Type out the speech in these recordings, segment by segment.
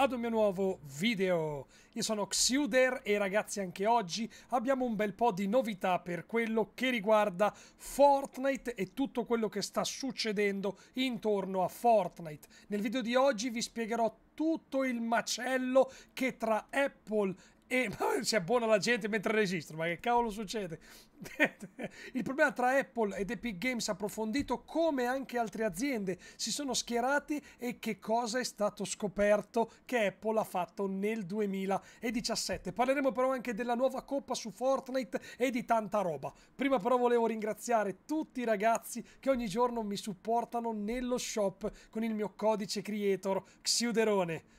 ad un mio nuovo video. Io sono Xuder e ragazzi anche oggi abbiamo un bel po' di novità per quello che riguarda Fortnite e tutto quello che sta succedendo intorno a Fortnite. Nel video di oggi vi spiegherò tutto il macello che tra Apple e si abbona la gente mentre registro. Ma che cavolo succede? Il problema tra Apple ed Epic Games approfondito, come anche altre aziende si sono schierati e che cosa è stato scoperto che Apple ha fatto nel 2017. Parleremo però anche della nuova coppa su Fortnite e di tanta roba. Prima però volevo ringraziare tutti i ragazzi che ogni giorno mi supportano nello shop con il mio codice creator Xiuderone.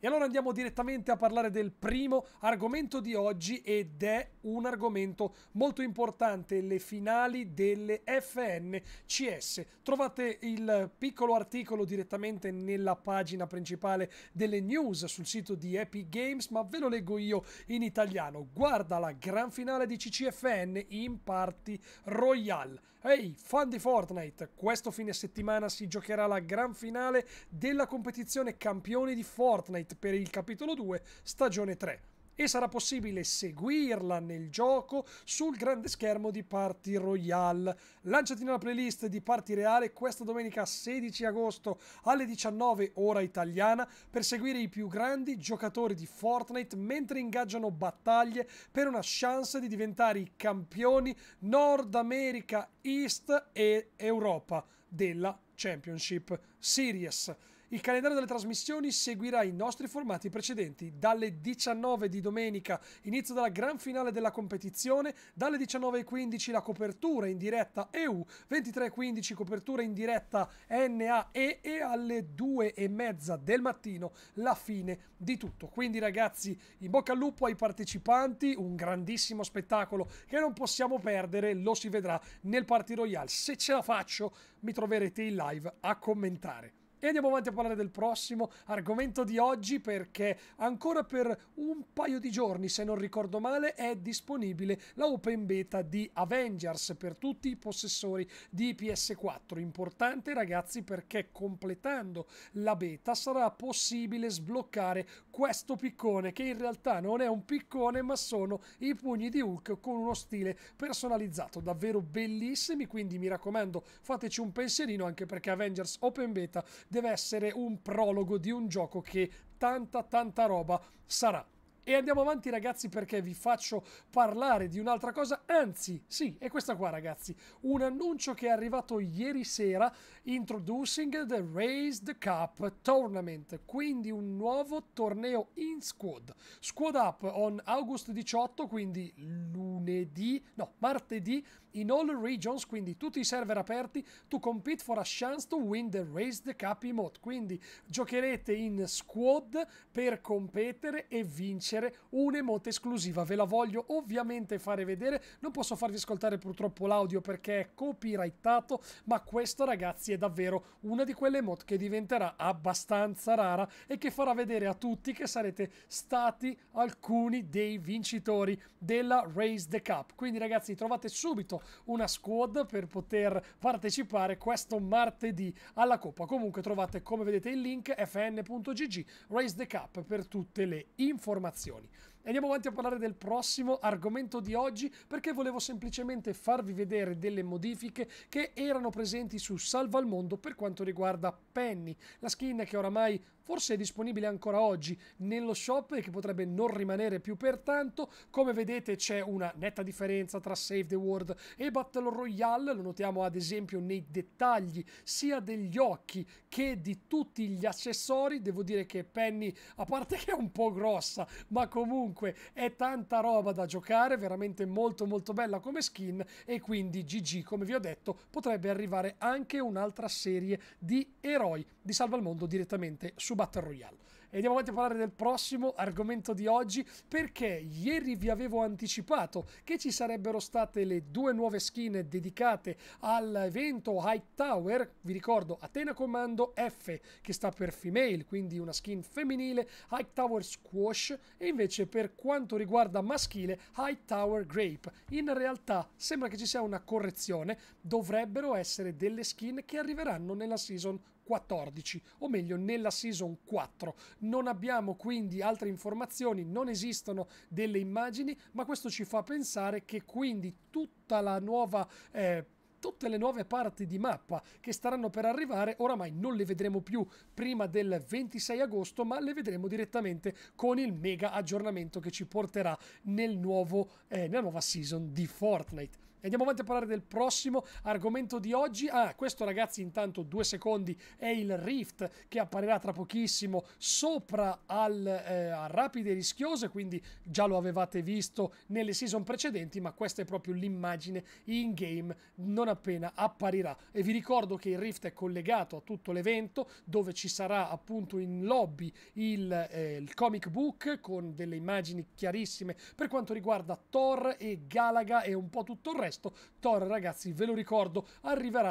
E allora andiamo direttamente a parlare del primo argomento di oggi ed è un argomento molto importante, le finali delle FNCS. Trovate il piccolo articolo direttamente nella pagina principale delle news sul sito di Epic Games, ma ve lo leggo io in italiano. Guarda la gran finale di CCFN in parti Royale. Ehi, hey, fan di Fortnite, questo fine settimana si giocherà la gran finale della competizione campioni di Fortnite Night per il capitolo 2, stagione 3 e sarà possibile seguirla nel gioco sul grande schermo di Party Royale. Lanciati nella playlist di Party Reale questa domenica 16 agosto alle 19 ora italiana per seguire i più grandi giocatori di Fortnite mentre ingaggiano battaglie per una chance di diventare i campioni Nord America, East e Europa della Championship Series. Il calendario delle trasmissioni seguirà i nostri formati precedenti. Dalle 19 di domenica inizio della gran finale della competizione, dalle 19.15 la copertura in diretta EU, 23.15 copertura in diretta NAE e alle 2.30 del mattino la fine di tutto. Quindi ragazzi, in bocca al lupo ai partecipanti, un grandissimo spettacolo che non possiamo perdere, lo si vedrà nel Party Royale. Se ce la faccio mi troverete in live a commentare. E andiamo avanti a parlare del prossimo argomento di oggi perché ancora per un paio di giorni, se non ricordo male, è disponibile la open beta di Avengers per tutti i possessori di PS4. Importante ragazzi perché completando la beta sarà possibile sbloccare questo piccone, che in realtà non è un piccone, ma sono i pugni di Hulk con uno stile personalizzato, davvero bellissimi, quindi mi raccomando fateci un pensierino anche perché Avengers Open Beta deve essere un prologo di un gioco che tanta tanta roba sarà. E andiamo avanti ragazzi perché vi faccio parlare di un'altra cosa, anzi sì, è questa qua ragazzi, un annuncio che è arrivato ieri sera, introducing the Raised Cup Tournament, quindi un nuovo torneo in squad, squad up on August 18, quindi lunedì, no, martedì, in all regions, quindi tutti i server aperti, to compete for a chance to win the Raised Cup emote, quindi giocherete in squad per competere e vincere piacere un'emote esclusiva. Ve la voglio ovviamente fare vedere. Non posso farvi ascoltare purtroppo l'audio perché è copyrightato, ma questo ragazzi è davvero una di quelle emote che diventerà abbastanza rara e che farà vedere a tutti che sarete stati alcuni dei vincitori della Race the Cup. Quindi ragazzi trovate subito una squad per poter partecipare questo martedì alla Coppa. Comunque trovate come vedete il link fn.gg Race the Cup per tutte le informazioni situazioni. Andiamo avanti a parlare del prossimo argomento di oggi perché volevo semplicemente farvi vedere delle modifiche che erano presenti su Salva al Mondo per quanto riguarda Penny, la skin che oramai forse è disponibile ancora oggi nello shop e che potrebbe non rimanere più per tanto. Come vedete c'è una netta differenza tra Save the World e Battle Royale, lo notiamo ad esempio nei dettagli sia degli occhi che di tutti gli accessori. Devo dire che Penny, a parte che è un po' grossa, ma comunque è tanta roba da giocare, veramente molto molto bella come skin e quindi GG, come vi ho detto, potrebbe arrivare anche un'altra serie di eroi di Salva il Mondo direttamente su Battle Royale. E andiamo avanti a parlare del prossimo argomento di oggi perché ieri vi avevo anticipato che ci sarebbero state le due nuove skin dedicate all'evento Hype Tower. Vi ricordo Atena Comando F che sta per female, quindi una skin femminile, Hype Tower Squash e invece per quanto riguarda maschile Hype Tower Grape. In realtà sembra che ci sia una correzione, dovrebbero essere delle skin che arriveranno nella season 14, o meglio nella season 4. Non abbiamo quindi altre informazioni, non esistono delle immagini, ma questo ci fa pensare che quindi tutta la nuova... Eh, tutte le nuove parti di mappa che staranno per arrivare oramai non le vedremo più prima del 26 agosto ma le vedremo direttamente con il mega aggiornamento che ci porterà nel nuovo, eh, nella nuova season di Fortnite Andiamo avanti a parlare del prossimo argomento di oggi. Ah, questo ragazzi intanto due secondi è il Rift che apparirà tra pochissimo sopra al, eh, a rapide rischiose, quindi già lo avevate visto nelle season precedenti, ma questa è proprio l'immagine in game non appena apparirà. E vi ricordo che il Rift è collegato a tutto l'evento dove ci sarà appunto in lobby il, eh, il comic book con delle immagini chiarissime per quanto riguarda Thor e Galaga e un po' tutto il resto presto Thor ragazzi ve lo ricordo arriverà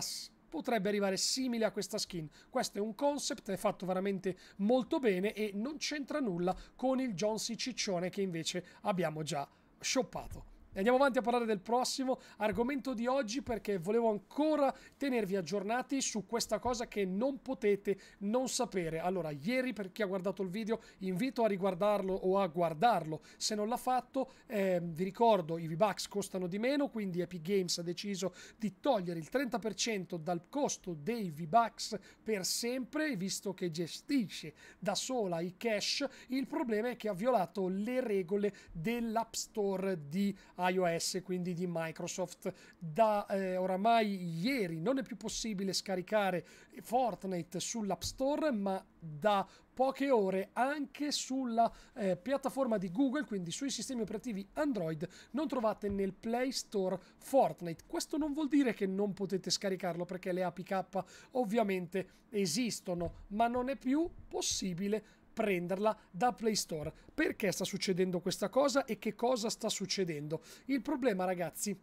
potrebbe arrivare simile a questa skin. Questo è un concept, è fatto veramente molto bene e non c'entra nulla con il John Ciccione che invece abbiamo già shoppato. Andiamo avanti a parlare del prossimo argomento di oggi perché volevo ancora tenervi aggiornati su questa cosa che non potete non sapere. Allora, ieri per chi ha guardato il video, invito a riguardarlo o a guardarlo. Se non l'ha fatto, eh, vi ricordo, i V-Bucks costano di meno, quindi Epic Games ha deciso di togliere il 30% dal costo dei V-Bucks per sempre, visto che gestisce da sola i cash. Il problema è che ha violato le regole dell'App Store di iOS iOS, quindi di Microsoft. Da eh, oramai ieri non è più possibile scaricare Fortnite sull'App Store, ma da poche ore anche sulla eh, piattaforma di Google, quindi sui sistemi operativi Android, non trovate nel Play Store Fortnite. Questo non vuol dire che non potete scaricarlo perché le APK ovviamente esistono, ma non è più possibile prenderla da Play Store. Perché sta succedendo questa cosa e che cosa sta succedendo? Il problema, ragazzi,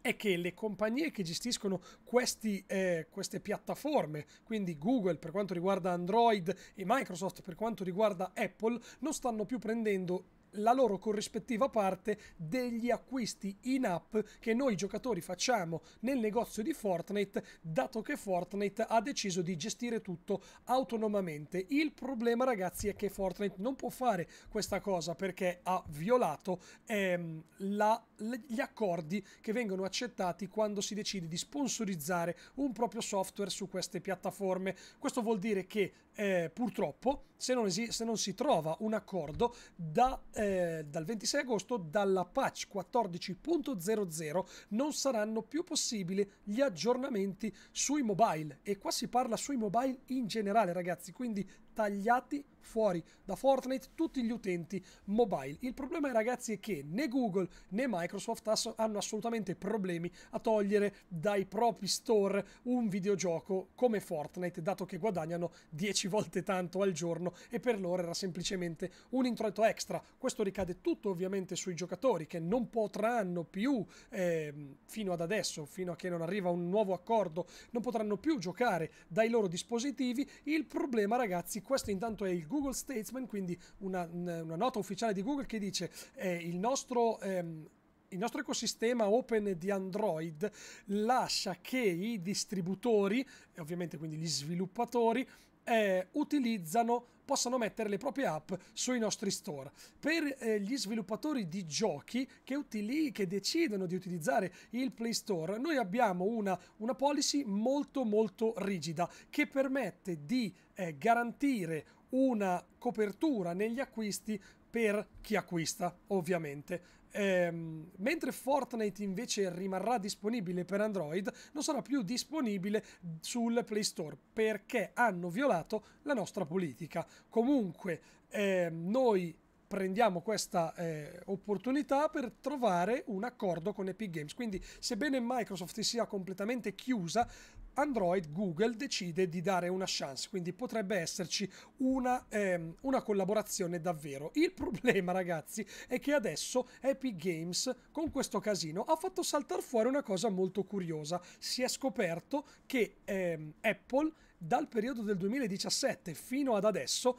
è che le compagnie che gestiscono questi, eh, queste piattaforme, quindi Google per quanto riguarda Android e Microsoft per quanto riguarda Apple, non stanno più prendendo la loro corrispettiva parte degli acquisti in app che noi giocatori facciamo nel negozio di Fortnite, dato che Fortnite ha deciso di gestire tutto autonomamente. Il problema, ragazzi, è che Fortnite non può fare questa cosa perché ha violato ehm, la, gli accordi che vengono accettati quando si decide di sponsorizzare un proprio software su queste piattaforme. Questo vuol dire che eh, purtroppo se non, se non si trova un accordo da, eh, dal 26 agosto dalla patch 14.00 non saranno più possibili gli aggiornamenti sui mobile e qua si parla sui mobile in generale ragazzi quindi tagliati fuori da Fortnite tutti gli utenti mobile. Il problema ragazzi è che né Google né Microsoft hanno assolutamente problemi a togliere dai propri store un videogioco come Fortnite, dato che guadagnano 10 volte tanto al giorno e per loro era semplicemente un introito extra. Questo ricade tutto ovviamente sui giocatori che non potranno più, eh, fino ad adesso, fino a che non arriva un nuovo accordo, non potranno più giocare dai loro dispositivi. Il problema ragazzi questo intanto è il Google Statement, quindi una, una nota ufficiale di Google che dice eh, il nostro... Ehm, il nostro ecosistema open di Android lascia che i distributori, ovviamente quindi gli sviluppatori, eh, utilizzano possano mettere le proprie app sui nostri store. Per eh, gli sviluppatori di giochi che, utili- che decidono di utilizzare il Play Store, noi abbiamo una, una policy molto molto rigida che permette di eh, garantire una copertura negli acquisti per chi acquista, ovviamente. Ehm, mentre Fortnite invece rimarrà disponibile per Android, non sarà più disponibile sul Play Store perché hanno violato la nostra politica. Comunque, ehm, noi prendiamo questa eh, opportunità per trovare un accordo con Epic Games. Quindi, sebbene Microsoft sia completamente chiusa, Android Google decide di dare una chance, quindi potrebbe esserci una, ehm, una, collaborazione davvero. Il problema, ragazzi, è che adesso Epic Games con questo casino ha fatto saltare fuori una cosa molto curiosa. Si è scoperto che ehm, Apple dal periodo del 2017 fino ad adesso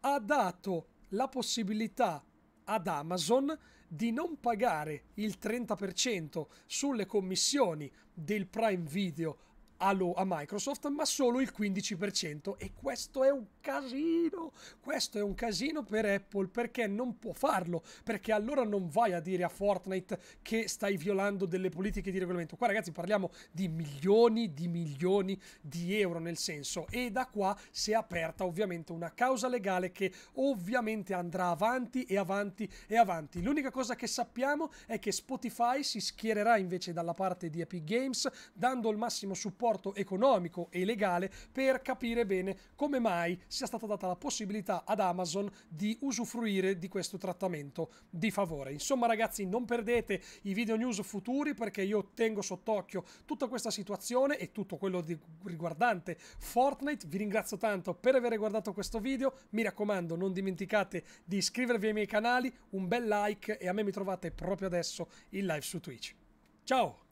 ha dato la possibilità ad Amazon di non pagare il 30% sulle commissioni del Prime Video a, lo, a Microsoft, ma solo il 15%. E questo è un casino. Questo è un casino per Apple perché non può farlo. Perché allora non vai a dire a Fortnite che stai violando delle politiche di regolamento. Qua, ragazzi, parliamo di milioni di milioni di euro nel senso. E da qua si è aperta ovviamente una causa legale che ovviamente andrà avanti e avanti e avanti. L'unica cosa che sappiamo è che Spotify si schiererà invece dalla parte di Epic Games, dando il massimo supporto rapporto economico e legale per capire bene come mai sia stata data la possibilità ad Amazon di usufruire di questo trattamento di favore. Insomma ragazzi non perdete i video news futuri perché io tengo sott'occhio tutta questa situazione e tutto quello di, riguardante Fortnite. Vi ringrazio tanto per aver guardato questo video, mi raccomando non dimenticate di iscrivervi ai miei canali, un bel like e a me mi trovate proprio adesso in live su Twitch. Ciao!